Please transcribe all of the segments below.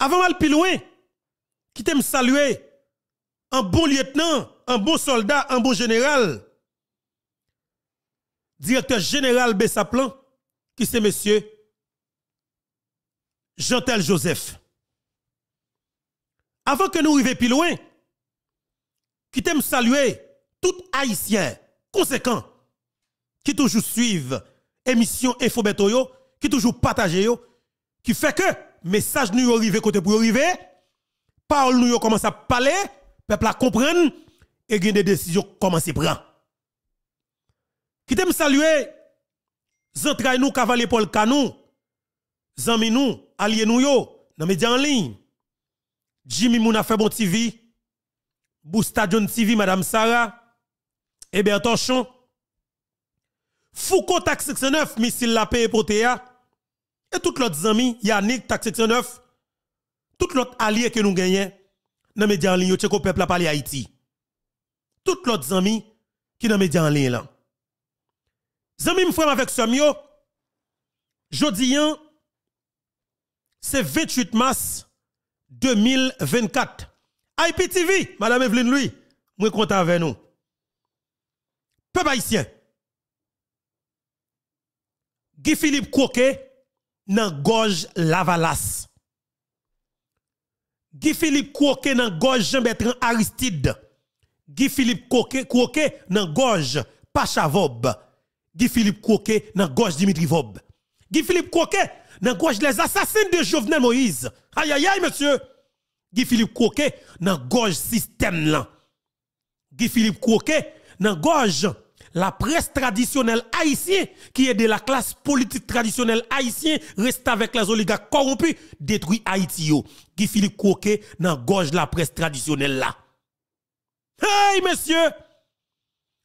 Avant Malpiloué, plus loin, qui t'aime saluer un bon lieutenant, un bon soldat, un bon général, directeur général Bessaplan, qui c'est monsieur Jantel Joseph. Avant que nous arrivions plus loin, qui t'aime saluer tout haïtien conséquent qui toujours suivent émission Info qui toujours partageo, qui fait que message nous arrivé côté pour arriver, parole nous commence à parler, peuple à comprendre et gain des décisions commence à prendre. Qui t'aime saluer Zantray nous cavalier Paul Kanou. zami nous, allié nous yo, dans média en ligne. Jimmy Mouna fait bon TV, Boustadion TV madame Sarah, Hébert Torchon. Foucault 69 missile la paix pour Théa. Et tout l'autre amis, Yannick, TAC 69, tout l'autre allié que nous gagnons, dans les médias en ligne, que le peuple à parler Haïti. Tout l'autre amis qui dans les médias en ligne là. Zami me frère avec mio. jodi hein, c'est 28 mars 2024. IPTV, Madame Evelyne Louis, moi content avec nous. Peuple haïtien. Guy Philippe Coquet, nan gorge Lavalas. Guy Philippe Kouoke nan gorge Jean-Bertrand Aristide. Guy Philippe Kouoke, dans nan gorge Pachavob. Guy Philippe Kouoke nan gorge Dimitri Vob. Guy Philippe Kouoke nan gorge les assassins de Jovenel Moïse. Aïe aïe aïe, monsieur. Guy Philippe Kouoke nan gorge système là. Guy Philippe Kouoke nan gorge la presse traditionnelle haïtienne, qui est de la classe politique traditionnelle haïtienne, reste avec les oligarques corrompus, détruit Haïti, qui Philippe Croquet dans gorge la presse traditionnelle là. Hey, monsieur!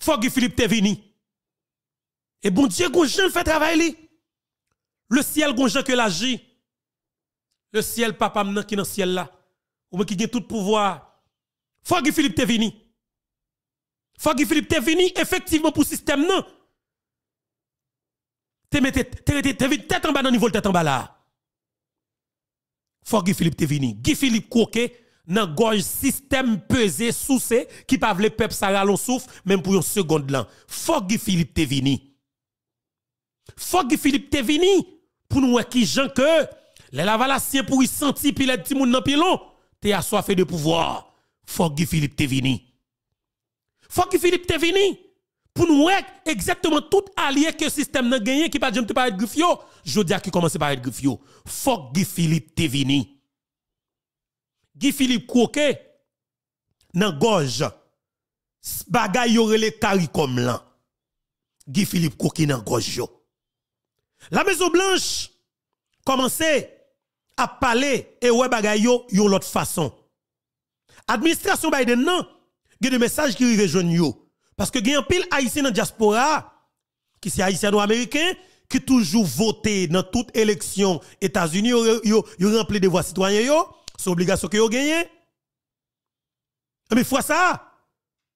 Faut que Philippe te vini. Et bon Dieu, fais fait travailler Le ciel, jeune, que l'agit. Le ciel, papa, qui est dans le ciel là. Ou qui a tout pouvoir. Faut que Philippe te Foggy Philippe, t'es venu effectivement pour le système, non? T'es vite tête en bas dans le niveau tête en bas là. Foggy Philippe, t'es venu. Guy Philippe Koke, nan gorge système pesé sous qui pavle le peuple ça ralon souffle, même pour une seconde là. Foggy Philippe, t'es venu. Foggy Philippe, t'es venu pour nous qui gens que les lavalassiens pour y sentir puis les petits moun nan pilon, t'es assoiffé de pouvoir. Foggy Philippe, t'es venu faut que Philippe te pour nous voir exactement tout allié que le système n'a gagné qui pas de pas être griffio. Je dis à qui commence par être griffio. Faut que Philippe te vini. Guy Philippe Croquet nan gorge bagay le CARICOM là. Guy Philippe Kouke nan gorge La Maison Blanche commence à parler et ouais bagay yo yon l'autre façon. Administration Biden non a des messages qui arrivent yo. Parce que y a un pile haïtien dans la diaspora, qui sont haïtiens ou américains, qui toujours voté dans toute élection États-Unis, yo, rempli de voix citoyennes yo, c'est obligation que yo gagné. Mais faut ça,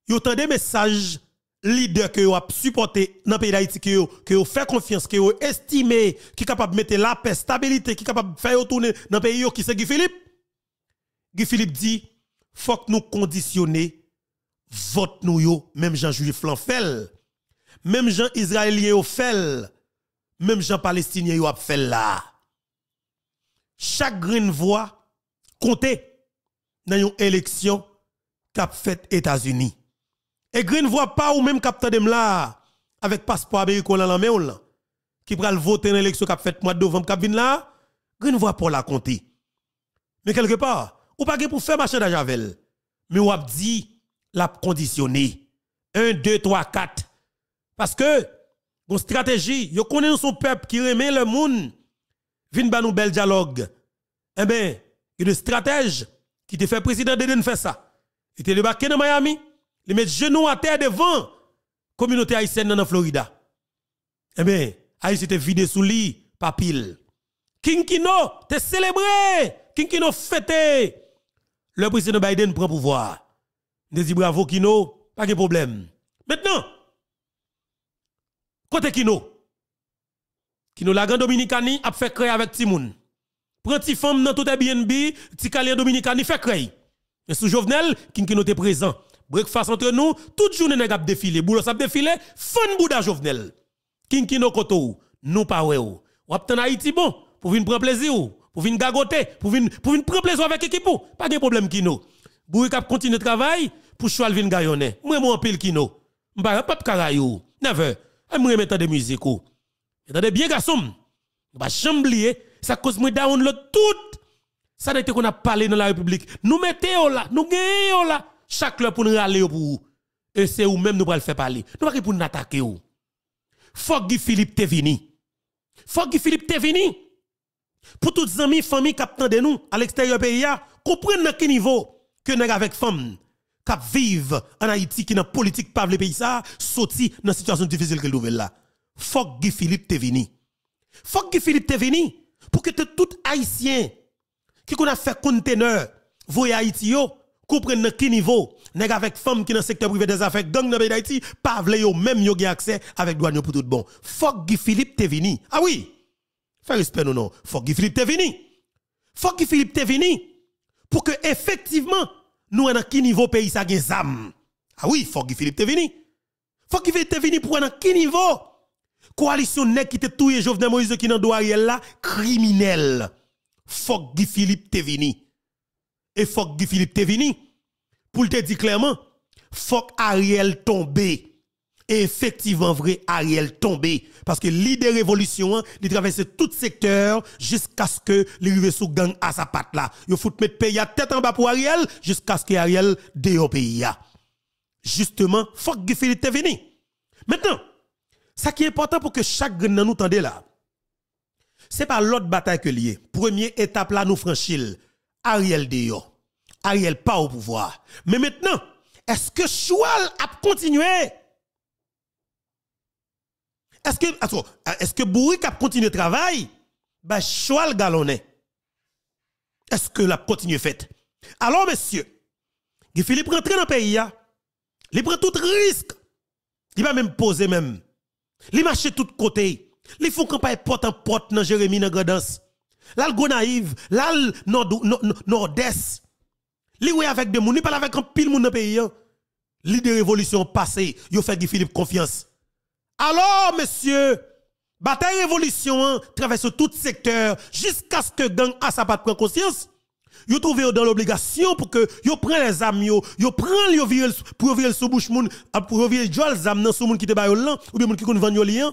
yo tande des messages leader que a supporté dans le pays d'Haïti, que vous que fait confiance, que vous estimé, qui capable de mettre la paix, stabilité, qui est capable de faire tourner dans le pays, qui c'est Guy Philippe. Guy Philippe dit, faut que nous conditionner vote nous yo, même Jean Juif Flanfel même Jean Israélien au fel, même Jean Palestinien yo fait Chaque green voix compte dans une élection qu'a fait États-Unis. Et green voix pas ou même capteur de là avec passeport américain dans la main là qui pral voter dans l'élection qu'a fait mois de novembre qu'a là, voix pour la compter. Mais quelque part, ou pas pour faire marchandage avec Javel. Mais ou a dit l'a conditionné. 1, 2, 3, 4. Parce que, bon stratégie, yo connais son peuple qui remet le monde, vin ba nous bel dialogue. Eh bien, une stratège qui te fait président de fait ça. Il te débarqué dans Miami, il met genou à terre devant la communauté haïtienne dans la Florida. Eh bien, Haïti était vidée sous lit, pas pile. Kinkino, te célébré! Kinkino fêté! Le président Biden prend pouvoir. Nezi Bravo Kino, pas de problème. Maintenant, côté Kino, Kino la grande Dominicani a fait créer avec Timoun. Prends ti femme dans tout Airbnb, ti calé Dominicani fait créer. Et sous Jovenel, Kino était présent. Breakfast entre nous, toute journée nèg a défilé, boulot a défilé, fun bouda Jovenel. Kinkino koto, nous pas ouais. Ou en Haïti bon, pour venir prendre plaisir pour venir gagoter, pour venir prendre plaisir avec équipe. Pas de problème Kino. Bourg continue de travail, pour choisir vin gayonné. Moi pilkino. pile kino. M'pa pas carayou. Never. Moi mettre de musique ou. Entendez bien garçon. Pas jamais chamblier. ça cause moi le tout. Ça n'était qu'on a parlé dans la République. Nous mettons là, nous gagnons là chaque pour nous râler pour et c'est ou même nous pour le faire parler. Nous pas pour nous attaquer ou. Faut que Philippe te vini. Faut que Philippe te Pour tous les amis, familles qui de nous à l'extérieur pays, comprendre à quel niveau que nous avec femme, qui vivent en Haïti, qui n'ont politique pas le pays ça, sorti dans situation difficile que nouvelle là. Faut que Philippe te venu. Faut que Philippe te venu pour que tout haïtien qui a fait conteneur voyez Haïti yo comprenne quel niveau nèg avec femme qui dans secteur privé des affaires gang dans pays d'Haïti pas vle yo même yo gen accès avec douane pour tout bon. Faut que Philippe te venu. Ah oui. Fais respect non non. Faut que Philippe te venu. Faut que Philippe te venu pour que effectivement nous à quel niveau pays ça gagne zam. Ah oui, faut que Philippe te vini. Faut que Philippe te vini pour à quel niveau coalition nèg qui te touye Jovenel Moïse qui dans do Ariel là criminel. Faut que Philippe te vini. Et faut que Philippe te vini pour te dire clairement, faut Ariel tombe. Et effectivement, vrai, Ariel tombé. Parce que l'idée révolution, hein, il traverser tout secteur jusqu'à ce que les sous gang à sa patte là. Il faut mettre pays à tête en bas pour Ariel jusqu'à ce que Ariel dé au pays. Justement, faut que Philippe venu. Maintenant, ça qui est important pour que chaque gang nous tende là, c'est pas l'autre bataille que lié. Première étape là, nous franchit Ariel déo. Ariel pas au pouvoir. Mais maintenant, est-ce que Choual a continué? Est-ce que, attends, est-ce que Bourik a continué travail? Bah, choix le Est-ce que la continue fait? Alors, messieurs, Guy Philippe rentre dans le pays, hein. il prend tout risque. Il va même poser même. Il marche tout côté. Il faut campagne porte en porte dans Jérémy dans Gredance. Là, le naïf, là, le nord-est. Il avec des gens, il parle avec un pile monde dans le pays. Hein. L'idée des révolution passée, il fait Guy Philippe confiance. Alors, monsieur, bataille révolution hein, traverse tout secteur jusqu'à ce que gang A Assapat prenne conscience. Vous trouvez dans l'obligation pour que vous preniez les amis, vous prenne les virus pour virer sous bouche moun, ah, pour virer les zam dans sous moun qui te baillent ou bien moun qui kon vann lien.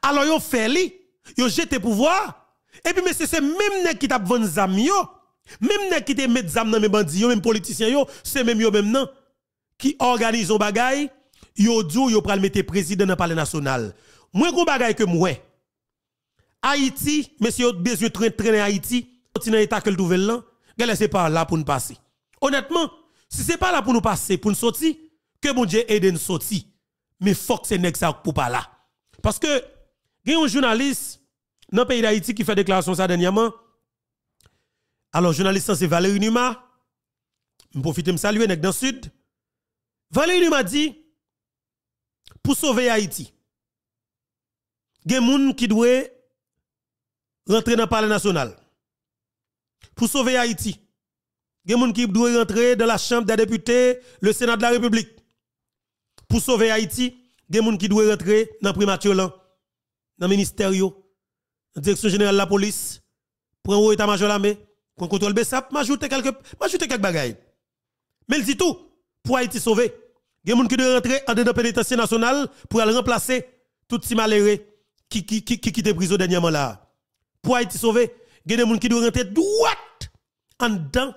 Alors vous fait li, yo jeté pouvoir. Et puis, monsieur, c'est même nek qui t'a vann zam yo, même nek qui te met zam dans mes bandits, même politiciens yo, c'est même yo même nan qui organise les bagay yo djou yo pral mette président dans palais national. Moi gros bagay que moi. Haïti, monsieur besoin train traîner Haïti, continent état que le nouvel là, gèlè c'est pas là pour nous passer. Honnêtement, si c'est pas là pour nous passer, pour nous sortir, que mon Dieu aide nous sortir. Mais faut que c'est nèg ça pour pas là. Parce que gen un journaliste dans le pays d'Haïti qui fait déclaration ça dernièrement. Alors journaliste c'est Valérie Numa. Je profite de me saluer dans le sud. Valérie Numa dit pour sauver Haïti. Il y a des gens qui doivent rentrer dans le Parlement national. Pour sauver Haïti. Il y a des qui doivent rentrer dans la Chambre des députés, le Sénat de la République. Pour sauver Haïti, il y a des qui doivent rentrer dans le là, dans le ministère, dans la direction générale de la police, pour un haut état-major la main, pour un contrôle BSAP, m'ajoute quelques, quelques bagailles. Mais il dit tout pour Haïti sauver des gens qui doivent rentrer dans la pénitentiaire nationale pour aller remplacer tout ces malheureux qui qui pris au dernier moment dernièrement là. Pour Haïti sauver, des gens qui doivent rentrer droit en dedans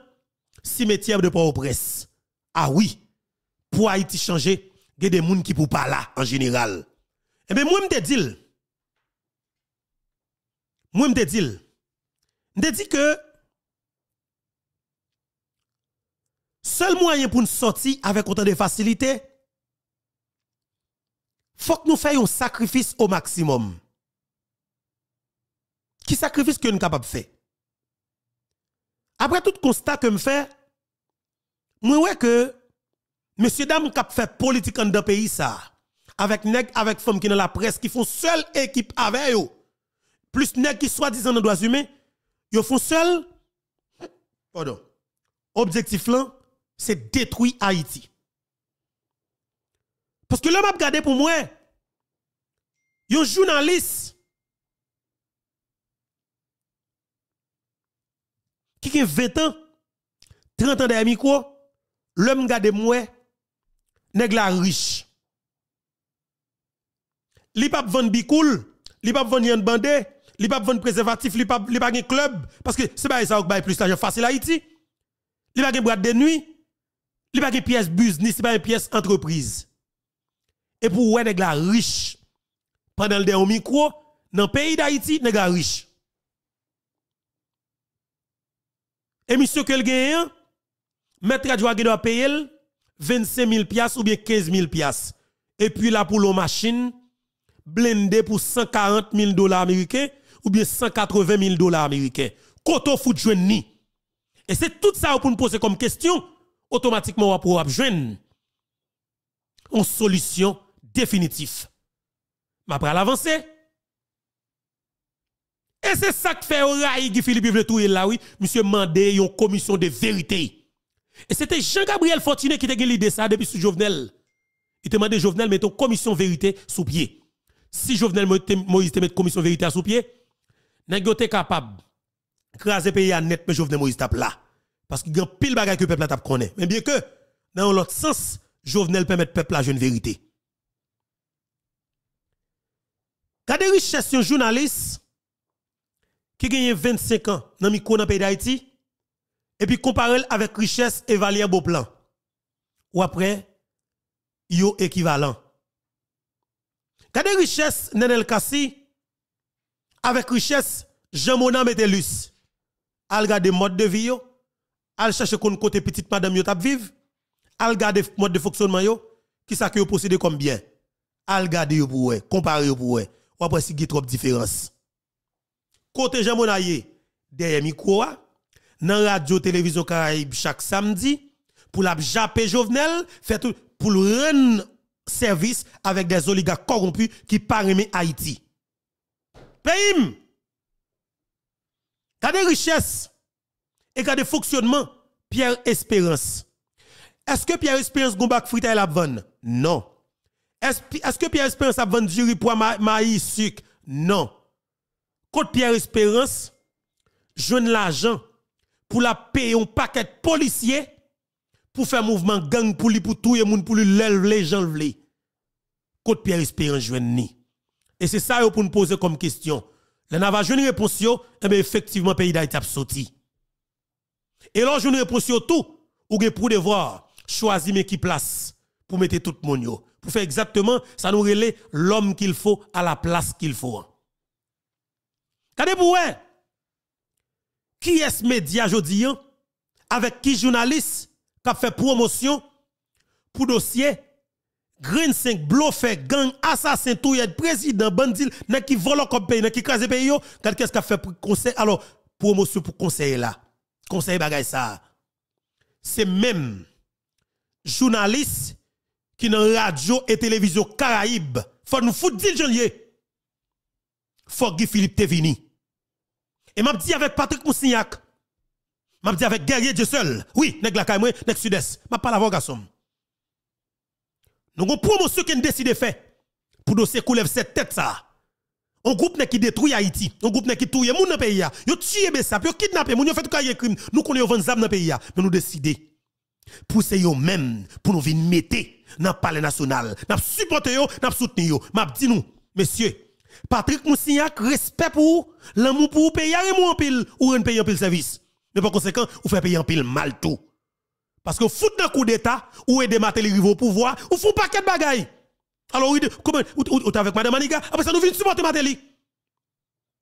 cimetière de port au Ah oui, pour Haïti changer, des gens qui pour pas là en général. Eh bien moi me dis moi me dis te dis que seul moyen pour une sortie avec autant de facilité, faut que nous fassions un sacrifice au maximum. Qui sacrifice que nous sommes capables de faire? Après tout constat que je fais, je vois que monsieur dame qui fait politique dans le pays ça avec nèg avec femmes qui dans la presse qui font seule équipe avec eux plus nèg qui soit disant dans droits humains, ils font seul pardon. Objectif là c'est détruit Haïti. Parce que l'homme a gardé pour moi, un journaliste qui a 20 ans, 30 ans derrière micro, l'homme pour moi, nèg la riche. Li pa vendre bicoul, li pa vendu yon bandé, li pa vendu préservatif, li pa li pa club parce que c'est pas ça qui a plus d'argent facile Haïti. Li pa gen bras de nuit. Li pas une pièce business, n'est pas une pièce entreprise. Et pour ouais vous la riche pendant le micro dans le pays d'Haïti vous êtes riche. Et monsieur que mettre maître adjoint payer 25 000 pièces ou bien 15 000 pièces. Et puis là pour l'eau machine blindé pour 140 000 dollars américains ou bien 180 000 dollars américains. Koto fout ni. Et c'est tout ça pour nous poser comme question automatiquement on pouvoir jouer une solution définitive. après, pral avancer. Et c'est ça qui fait Raï Guy Philippe tout là oui, monsieur mandé une commission de vérité. Et c'était Jean-Gabriel Fortuné qui t'a l'idée ça depuis sous Jovenel. Il te demandé Jovenel une commission de vérité sous pied. Si Jovenel Moïse te mettre commission vérité sous pied, été capable craser pays à net mais Jovenel Moïse tape là. Parce qu'il y a pile bagaille que le peuple a connaît. Mais bien que, dans l'autre sens, Jovenel permet le peuple la jeune vérité. y richesse un journaliste qui gagne 25 ans dans micro pays d'Haïti et puis comparer avec richesse et beau plan Ou après, yo équivalent. a richesse Nenel Kassi avec richesse jean Monan Metelus. des mode de vie al cherche qu'on côté petite madame yo tap vivre, al gade mode de fonctionnement yo, qui ça que yo possède comme bien. Al gade yo pour comparer yo pour ou après si y trop différence. Côté Jean Monaye, derrière micro dans radio télévision Caraïbe chaque samedi pour la pjape Jovenel, fait tout pour le rendre service avec des oligarques corrompus qui pariment Haïti. Payim, T'as des richesses et des fonctionnement Pierre Espérance. Est-ce que Pierre Espérance gon bac la vendre Non. Est-ce que Pierre Espérance a vendu du riz pour maïs, sucre Non. Quand Pierre Espérance jeune l'argent pour la payer un paquet de policier pour faire mouvement gang pour lui pour tout et monde pour lui les gens le Côte Pierre Espérance jeune ni. Et c'est ça pour nous poser comme question. La n'a va une réponse yo, et eh bien effectivement pays d'Haïti a sauté. Et là, je ne réponds tout ou pour devoir choisir mes qui place pour mettre tout le monde. Pour faire exactement, ça nous relève l'homme qu'il faut à la place qu'il faut. vous pour hein. Qui est ce média aujourd'hui? Hein? Avec qui journaliste qui a fait promotion pour dossier Green 5, fait gang, assassin, tout, président, bandit, qui vole comme pays, qui crase pays, quelqu'un qui a fait conseil, alors, promotion pour conseil là conseil bagay ça. C'est même journaliste qui dans radio et télévision Caraïbes. Faut nous foutre dit janvier. Faut que Philippe Tevini. Et m'a dit avec Patrick Moussignac. M'a dit avec Guerrier Dieu seul. Oui, nèg la caille nèg sud-est. M'a parle avant garçon. Nous avons promotion qui décide de faire pour dossier coulev cette tête ça. Un groupe qui détruit Haïti, un groupe qui tue les gens dans le pays, yo tué ils yo kidnappé, yo fait tout crime. Nous connaissons vendre dans le pays, mais nous décidons pour ces yo même pour nous venir mettre dans le palais national. Nous supporter yo, nous soutenir yo. M'a dit nous, messieurs, Patrick Moussignac, respect pour vous. l'amour pour pays, et moi en pile ou en pays en pile service. Mais par conséquent, vous faites payer en pile mal tout. Parce que vous fout un coup d'état, ou aidez mater les rivaux au pouvoir, ou font paquet de bagailles. Alors, oui, comment, avec Madame Maniga, après ah, ça, nous venons supporter Mateli.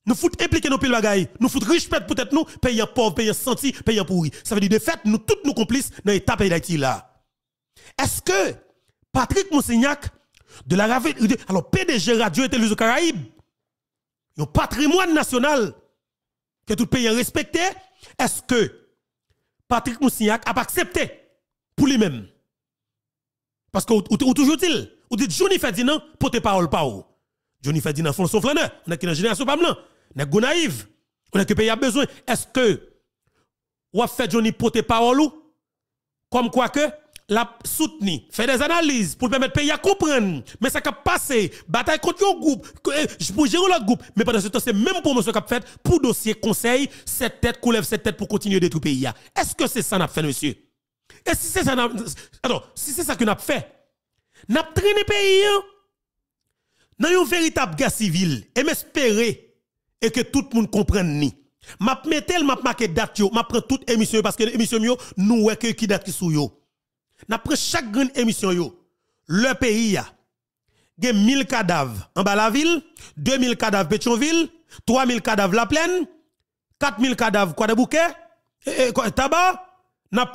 Nous foutons impliquer nos piles bagailles. Nous foutons riche peut-être nous, payant pauvre, payant senti, payant pourri. Ça veut dire, de fait, nous tous nous complices dans l'état pays d'Haïti là. Est-ce que Patrick Moussignac de la ravine, alors PDG Radio et Télévision Caraïbes, un patrimoine national que tout pays respecté, est-ce que Patrick Moussignac a accepté pour lui-même? Parce que, ou, toujours dit, ou dit Johnny Ferdinand, pote parole pas ou. Johnny Ferdinand, font son On a qui génération pas blanc. On a naïve. On a que pays a besoin. Est-ce que, vous avez fait Johnny pote parole ou? Comme quoi que, la soutenir, faire des analyses pour permettre pays à comprendre. Mais ça qui passé, bataille contre un groupe, eh, pour gérer l'autre groupe. Mais pendant ce temps, c'est même pour monsieur qui a fait pour dossier conseil, cette tête qu'on cette tête pour continuer de tout pays. Est-ce que c'est ça qu'on a fait, monsieur? Et si c'est ça, attends, si c'est ça qu'on a fait, n'a traîné pays hein? dans une véritable guerre civile et m'espérer et que tout le monde comprenne ni. M'a mettez m'a marqué date yo, m'a prend toute émission parce que l'émission yo nous ouais que qui date qui N'a prend chaque grande émission yo. Le pays a Gè 1000 cadavres en bas la ville, 2000 cadavres Pétionville, 3000 cadavres la plaine, 4000 cadavres quoi de bouquet, et, tabac n'a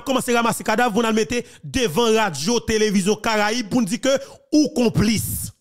commencé à à ramasser cadavre vous allez mettre devant radio télévision Caraïbes pour nous dire que ou complice